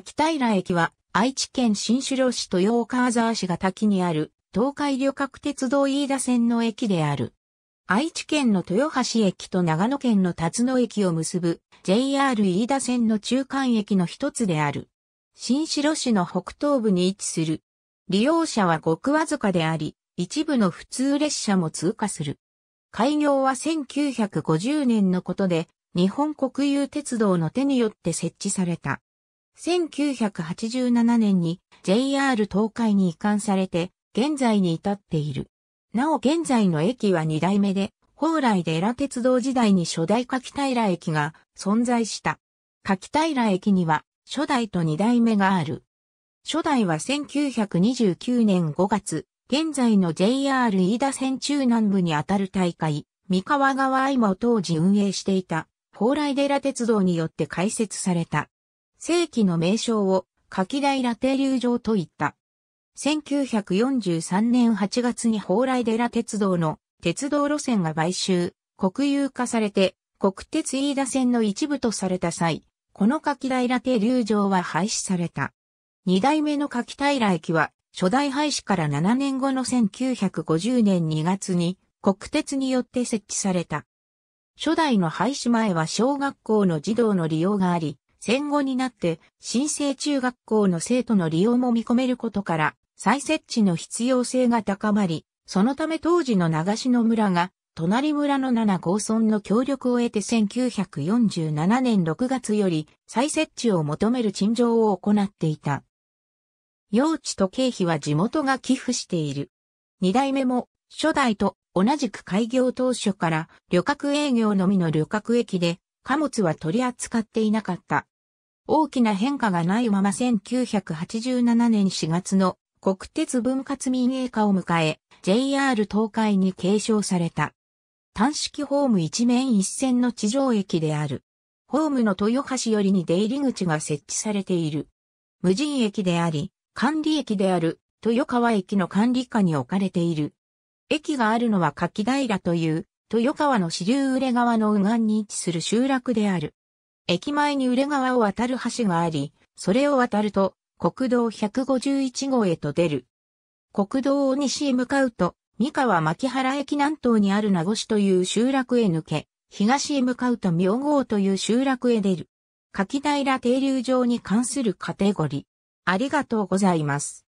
柿平駅は愛知県新城市と豊川沢市が滝にある東海旅客鉄道飯田線の駅である。愛知県の豊橋駅と長野県の辰野駅を結ぶ JR 飯田線の中間駅の一つである。新城市の北東部に位置する。利用者はごくわずかであり、一部の普通列車も通過する。開業は1950年のことで、日本国有鉄道の手によって設置された。1987年に JR 東海に移管されて、現在に至っている。なお現在の駅は2代目で、宝来寺鉄道時代に初代柿平駅が存在した。柿平駅には初代と2代目がある。初代は1929年5月、現在の JR 飯田線中南部にあたる大会、三河川合を当時運営していた、宝来寺鉄道によって開設された。正規の名称を柿平停留場と言った。1943年8月に蓬莱寺鉄道の鉄道路線が買収、国有化されて国鉄飯田線の一部とされた際、この柿平停留場は廃止された。二代目の柿平駅は初代廃止から7年後の1950年2月に国鉄によって設置された。初代の廃止前は小学校の児童の利用があり、戦後になって新生中学校の生徒の利用も見込めることから再設置の必要性が高まり、そのため当時の長篠村が隣村の7郷村の協力を得て1947年6月より再設置を求める陳情を行っていた。用地と経費は地元が寄付している。二代目も初代と同じく開業当初から旅客営業のみの旅客駅で貨物は取り扱っていなかった。大きな変化がないまま1987年4月の国鉄分割民営化を迎え、JR 東海に継承された。単式ホーム一面一線の地上駅である。ホームの豊橋よりに出入り口が設置されている。無人駅であり、管理駅である、豊川駅の管理下に置かれている。駅があるのは柿平という豊川の支流れ川の右岸に位置する集落である。駅前にれ川を渡る橋があり、それを渡ると、国道151号へと出る。国道を西へ向かうと、三河牧原駅南東にある名護市という集落へ抜け、東へ向かうと明号という集落へ出る。柿平停留場に関するカテゴリー。ありがとうございます。